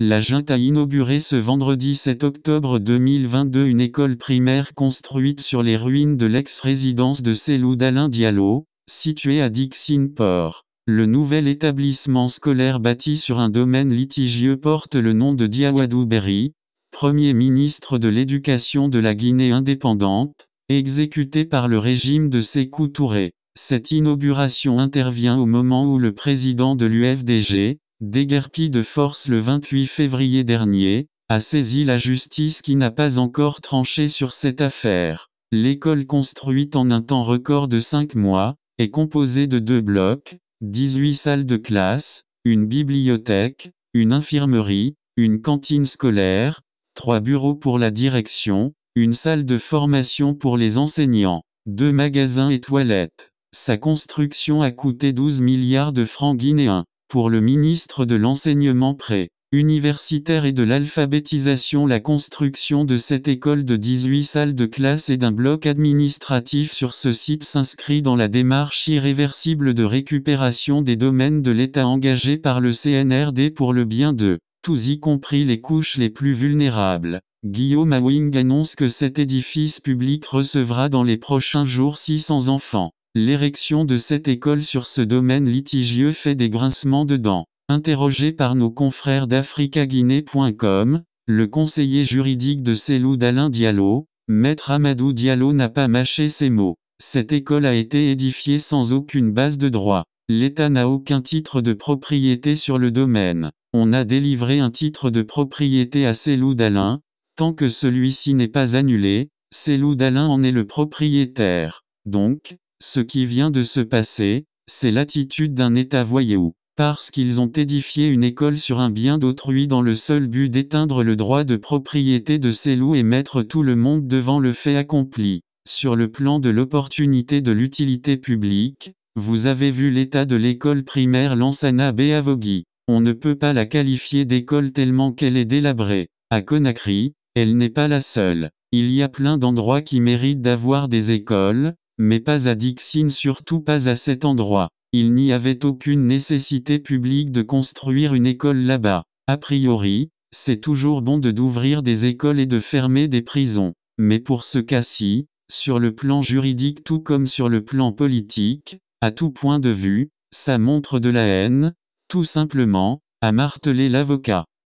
La junte a inauguré ce vendredi 7 octobre 2022 une école primaire construite sur les ruines de l'ex-résidence de Célou d'Alain Diallo, située à Dix-In-Port. Le nouvel établissement scolaire bâti sur un domaine litigieux porte le nom de Diawadou Berry, premier ministre de l'éducation de la Guinée indépendante, exécuté par le régime de Sékou Touré. Cette inauguration intervient au moment où le président de l'UFDG, déguerpi de force le 28 février dernier, a saisi la justice qui n'a pas encore tranché sur cette affaire. L'école construite en un temps record de cinq mois, est composée de deux blocs, 18 salles de classe, une bibliothèque, une infirmerie, une cantine scolaire, trois bureaux pour la direction, une salle de formation pour les enseignants, deux magasins et toilettes. Sa construction a coûté 12 milliards de francs guinéens pour le ministre de l'enseignement pré universitaire et de l'alphabétisation la construction de cette école de 18 salles de classe et d'un bloc administratif sur ce site s'inscrit dans la démarche irréversible de récupération des domaines de l'État engagés par le CNRD pour le bien de tous y compris les couches les plus vulnérables. Guillaume Awing annonce que cet édifice public recevra dans les prochains jours 600 enfants. L'érection de cette école sur ce domaine litigieux fait des grincements de dents. Interrogé par nos confrères d'africaguinée.com, le conseiller juridique de Célou d'Alain Diallo, maître Amadou Diallo n'a pas mâché ses mots. Cette école a été édifiée sans aucune base de droit. L'État n'a aucun titre de propriété sur le domaine. On a délivré un titre de propriété à Célou d'Alain. Tant que celui-ci n'est pas annulé, Célou d'Alain en est le propriétaire. Donc, ce qui vient de se passer, c'est l'attitude d'un État voyou. Parce qu'ils ont édifié une école sur un bien d'autrui dans le seul but d'éteindre le droit de propriété de ces loups et mettre tout le monde devant le fait accompli. Sur le plan de l'opportunité de l'utilité publique, vous avez vu l'état de l'école primaire Lansana Béavogui. On ne peut pas la qualifier d'école tellement qu'elle est délabrée. À Conakry, elle n'est pas la seule. Il y a plein d'endroits qui méritent d'avoir des écoles, mais pas à Dixine, surtout pas à cet endroit. Il n'y avait aucune nécessité publique de construire une école là-bas. A priori, c'est toujours bon de d'ouvrir des écoles et de fermer des prisons. Mais pour ce cas-ci, sur le plan juridique tout comme sur le plan politique, à tout point de vue, ça montre de la haine, tout simplement, a martelé l'avocat.